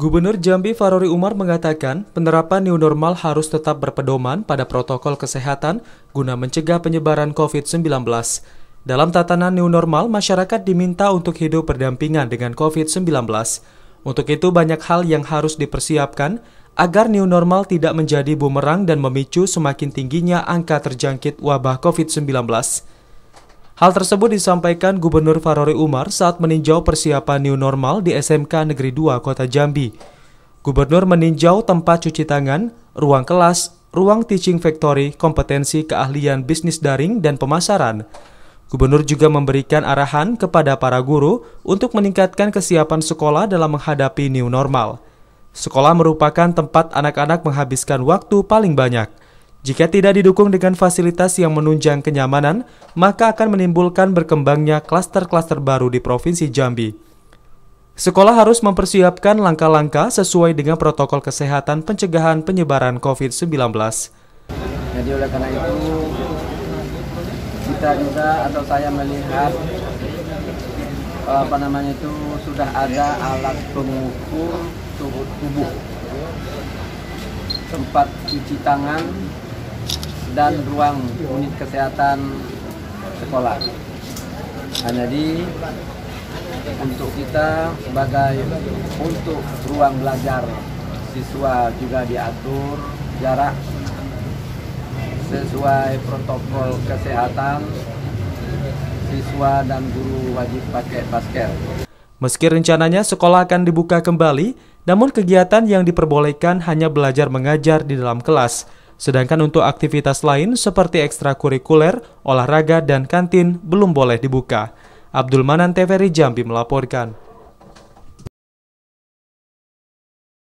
Gubernur Jambi Farori Umar mengatakan penerapan new normal harus tetap berpedoman pada protokol kesehatan guna mencegah penyebaran COVID-19. Dalam tatanan new normal, masyarakat diminta untuk hidup berdampingan dengan COVID-19. Untuk itu banyak hal yang harus dipersiapkan agar new normal tidak menjadi bumerang dan memicu semakin tingginya angka terjangkit wabah COVID-19. Hal tersebut disampaikan Gubernur Farori Umar saat meninjau persiapan new normal di SMK Negeri 2 Kota Jambi. Gubernur meninjau tempat cuci tangan, ruang kelas, ruang teaching factory, kompetensi keahlian bisnis daring dan pemasaran. Gubernur juga memberikan arahan kepada para guru untuk meningkatkan kesiapan sekolah dalam menghadapi new normal. Sekolah merupakan tempat anak-anak menghabiskan waktu paling banyak. Jika tidak didukung dengan fasilitas yang menunjang kenyamanan, maka akan menimbulkan berkembangnya klaster-klaster baru di Provinsi Jambi. Sekolah harus mempersiapkan langkah-langkah sesuai dengan protokol kesehatan pencegahan penyebaran COVID-19. Jadi oleh karena itu, kita juga atau saya melihat apa namanya itu sudah ada alat pengukur tubuh tempat cuci tangan dan ruang unit kesehatan sekolah. Nah, jadi untuk kita sebagai untuk ruang belajar siswa juga diatur jarak sesuai protokol kesehatan siswa dan guru wajib pakai masker. Meski rencananya sekolah akan dibuka kembali, namun kegiatan yang diperbolehkan hanya belajar mengajar di dalam kelas. Sedangkan untuk aktivitas lain seperti ekstrakurikuler, olahraga, dan kantin belum boleh dibuka. Abdul Manan TVRI Jambi melaporkan.